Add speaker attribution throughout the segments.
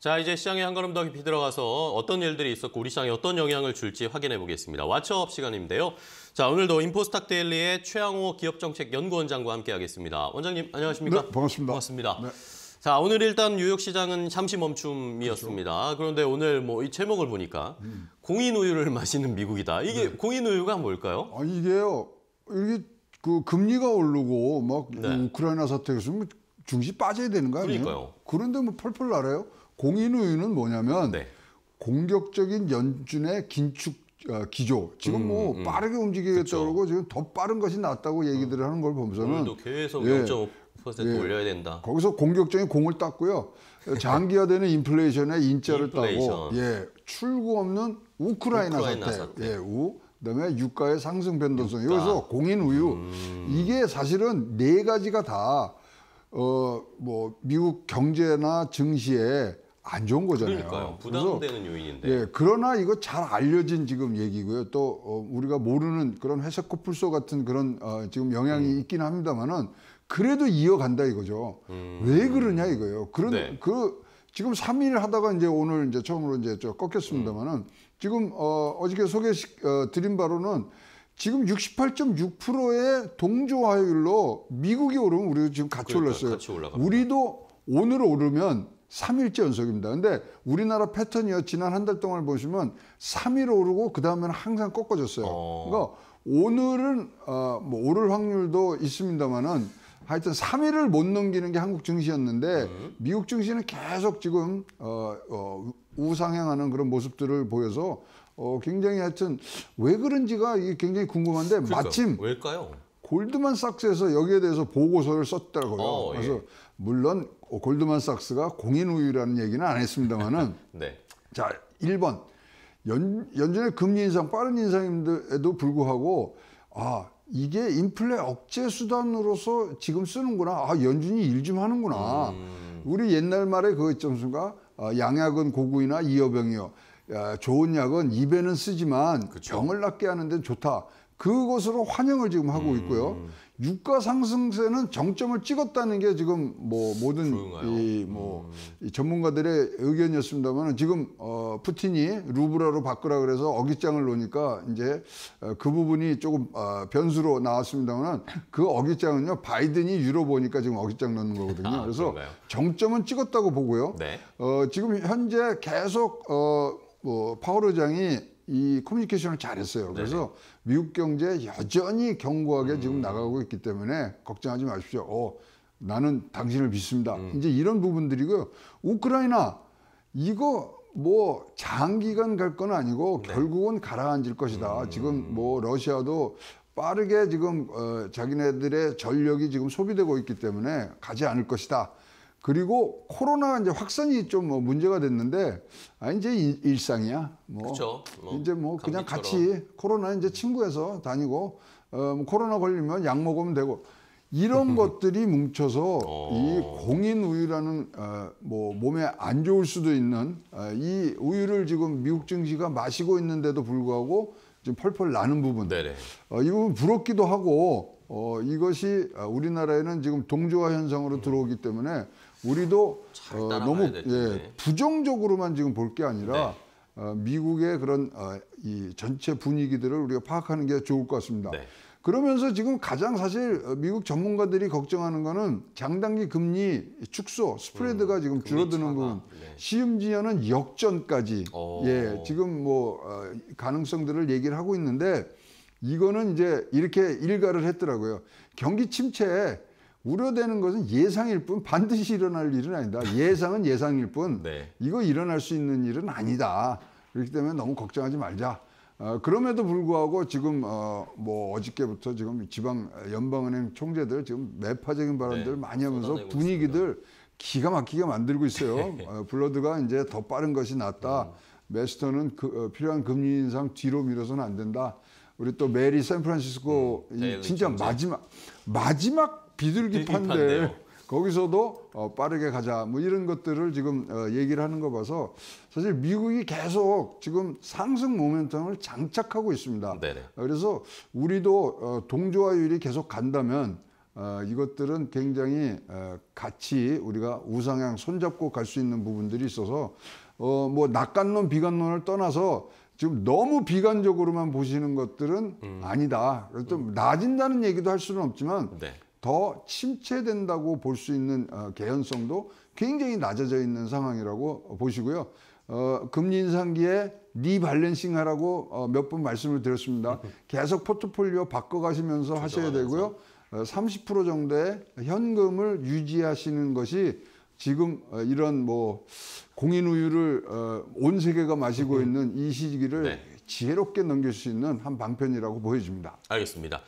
Speaker 1: 자, 이제 시장에 한 걸음 더 깊이 들어가서 어떤 일들이 있었고 우리 시장에 어떤 영향을 줄지 확인해 보겠습니다. 왓츠업 시간인데요. 자, 오늘도 인포스탁 데일리의 최양호 기업정책연구원장과 함께 하겠습니다. 원장님, 안녕하십니까? 네, 반갑습니다. 반갑습니다. 네. 자, 오늘 일단 뉴욕 시장은 잠시 멈춤이었습니다. 그렇죠. 그런데 오늘 뭐 이 제목을 보니까 음. 공인 우유를 마시는 미국이다. 이게 네. 공인 우유가 뭘까요?
Speaker 2: 아니, 이게요. 이게 그 금리가 오르고 막 네. 우크라이나 사태에서 중시 빠져야 되는 거 아니에요? 그러니까요. 그런데 뭐 펄펄 날아요. 공인우유는 뭐냐면 네. 공격적인 연준의 긴축 어, 기조. 지금 음, 뭐 음. 음, 음. 빠르게 움직이겠다고 그러고 지금 더 빠른 것이 낫다고 얘기들을 하는 걸 보면서는 오늘도 교회 예, 0.5%
Speaker 1: 예, 올려야 된다.
Speaker 2: 거기서 공격적인 공을 땄고요. 장기화되는 인플레이션의 인자를 따고 예, 출구 없는 우크라이나, 우크라이나 사태. 사태. 예, 우 그다음에 유가의 상승 변동성. 유가. 여기서 공인 우유. 음. 이게 사실은 네 가지가 다 어 뭐 미국 경제나 증시에 안 좋은 거잖아요. 그러니까요. 부담되는 요인인데. 예, 그러나 이거 잘 알려진 지금 얘기고요. 또 어, 우리가 모르는 그런 회색 코뿔소 같은 그런 어, 지금 영향이 음. 있긴 합니다만은 그래도 이어간다 이거죠. 음. 왜 그러냐 이거예요. 그런 네. 그 지금 3일 하다가 이제 오늘 이제 처음으로 이제 저 꺾였습니다만은 음. 지금 어, 어저께 소개 어, 드린 바로는 지금 68.6%의 동조화율로 미국이 오르면 우리도 지금 같이 그러니까, 올랐어요. 같이 우리도 오늘 오르면 삼일째 연속입니다. 근데 우리나라 패턴이요. 지난 한 달 동안 보시면 삼일 오르고 그다음에는 항상 꺾어졌어요. 어. 그러니까 오늘은 어, 뭐 오를 확률도 있습니다만은 하여튼 삼일을못 넘기는 게 한국 증시였는데 음. 미국 증시는 계속 지금 어, 어, 우상향하는 그런 모습들을 보여서 어, 굉장히 하여튼 왜 그런지가 이게 굉장히 궁금한데 그러니까, 마침 왜일까요? 골드만삭스에서 여기에 대해서 보고서를 썼더라고요. 어, 예. 그래서 예. 물론 골드만삭스가 공인우유라는 얘기는 안 했습니다만은 네. 자 1번 연, 연준의 금리 인상 빠른 인상임에도 불구하고 아 이게 인플레 억제 수단으로서 지금 쓰는구나. 아 연준이 일 좀 하는구나. 음. 우리 옛날 말에 그 점수가 아, 양약은 고구이나 이어병이요. 아, 좋은 약은 입에는 쓰지만 그쵸. 병을 낫게 하는 데는 좋다. 그것으로 환영을 지금 하고 음. 있고요. 음. 유가 상승세는 정점을 찍었다는 게 지금 뭐 모든 이뭐 음. 전문가들의 의견이었습니다만 지금 어 푸틴이 루브라로 바꾸라 그래서 어깃장을 놓으니까 이제 어, 그 부분이 조금 어 변수로 나왔습니다만 그 어깃장은요 바이든이 유로 보니까 지금 어깃장 놓는 거거든요. 아, 그래서 그 정점은 찍었다고 보고요. 네. 어 지금 현재 계속 어뭐 파월 의장이 이 커뮤니케이션을 잘했어요. 그래서 네 미국 경제 여전히 견고하게 음. 지금 나가고 있기 때문에 걱정하지 마십시오. 어, 나는 당신을 믿습니다. 음. 이제 이런 부분들이고요. 우크라이나 이거 뭐 장기간 갈 건 아니고 네. 결국은 가라앉을 것이다. 음. 지금 뭐 러시아도 빠르게 지금 어, 자기네들의 전력이 지금 소비되고 있기 때문에 가지 않을 것이다. 그리고 코로나 이제 확산이 좀뭐 문제가 됐는데 아 이제 일, 일상이야. 뭐, 그쵸, 뭐 이제 뭐 그냥 감기처럼. 같이 코로나 이제 친구에서 다니고 어, 뭐 코로나 걸리면 약 먹으면 되고 이런 것들이 뭉쳐서 어. 이 공인 우유라는 어, 뭐 몸에 안 좋을 수도 있는 어, 이 우유를 지금 미국 증시가 마시고 있는데도 불구하고 지금 펄펄 나는 부분. 네네. 어, 이 부분 부럽기도 하고 어, 이것이 아, 우리나라에는 지금 동조화 현상으로 들어오기 때문에 우리도 어, 너무 예, 부정적으로만 지금 볼 게 아니라 네. 어, 미국의 그런 어, 이 전체 분위기들을 우리가 파악하는 게 좋을 것 같습니다. 네. 그러면서 지금 가장 사실 어, 미국 전문가들이 걱정하는 거는 장단기 금리 축소, 스프레드가 음, 지금 줄어드는 부분, 네. 시음지연은 역전까지 오. 어. 예 지금 뭐 어, 가능성들을 얘기를 하고 있는데 이거는 이제 이렇게 일가를 했더라고요. 경기 침체에 우려되는 것은 예상일 뿐 반드시 일어날 일은 아니다. 예상은 예상일 뿐 네. 이거 일어날 수 있는 일은 아니다. 그렇기 때문에 너무 걱정하지 말자. 어, 그럼에도 불구하고 지금 어, 뭐 어저께부터 지금 지방 연방은행 총재들 지금 매파적인 발언들 네, 많이 하면서 분위기들 있습니다. 기가 막히게 만들고 있어요. 네. 어, 블러드가 이제 더 빠른 것이 낫다. 음. 메스터는 그, 어, 필요한 금리 인상 뒤로 밀어서는 안 된다. 우리 또 메리 샌프란시스코 음, 진짜 총재. 마지막 마지막 비둘기판데 거기서도 어, 빠르게 가자 뭐 이런 것들을 지금 어, 얘기를 하는 거 봐서 사실 미국이 계속 지금 상승 모멘텀을 장착하고 있습니다. 네네. 어, 그래서 우리도 어, 동조화율이 계속 간다면 어, 이것들은 굉장히 어, 같이 우리가 우상향 손잡고 갈 수 있는 부분들이 있어서 어, 뭐 낙관론 비관론을 떠나서 지금 너무 비관적으로만 보시는 것들은 음. 아니다. 그래서 좀낮은다는 음. 얘기도 할 수는 없지만 네. 더 침체된다고 볼 수 있는 어, 개연성도 굉장히 낮아져 있는 상황이라고 보시고요. 어, 금리 인상기에 리발렌싱 하라고 어, 몇번 말씀을 드렸습니다. 계속 포트폴리오 바꿔가시면서 하셔야 되고요. 어, 30% 정도의 현금을 유지하시는 것이 지금 어, 이런 뭐 공인 우유를 어, 온 세계가 마시고 음. 있는 이 시기를 네. 지혜롭게 넘길 수 있는 한 방편이라고 보여집니다.
Speaker 1: 알겠습니다.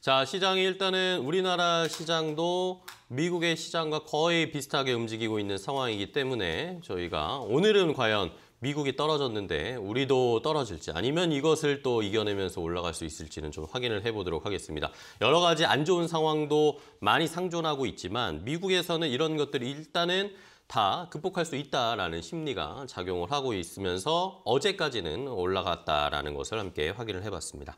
Speaker 1: 자, 시장이 일단은 우리나라 시장도 미국의 시장과 거의 비슷하게 움직이고 있는 상황이기 때문에 저희가 오늘은 과연 미국이 떨어졌는데 우리도 떨어질지 아니면 이것을 또 이겨내면서 올라갈 수 있을지는 좀 확인을 해보도록 하겠습니다. 여러 가지 안 좋은 상황도 많이 상존하고 있지만 미국에서는 이런 것들이 일단은 다 극복할 수 있다라는 심리가 작용을 하고 있으면서 어제까지는 올라갔다라는 것을 함께 확인을 해봤습니다.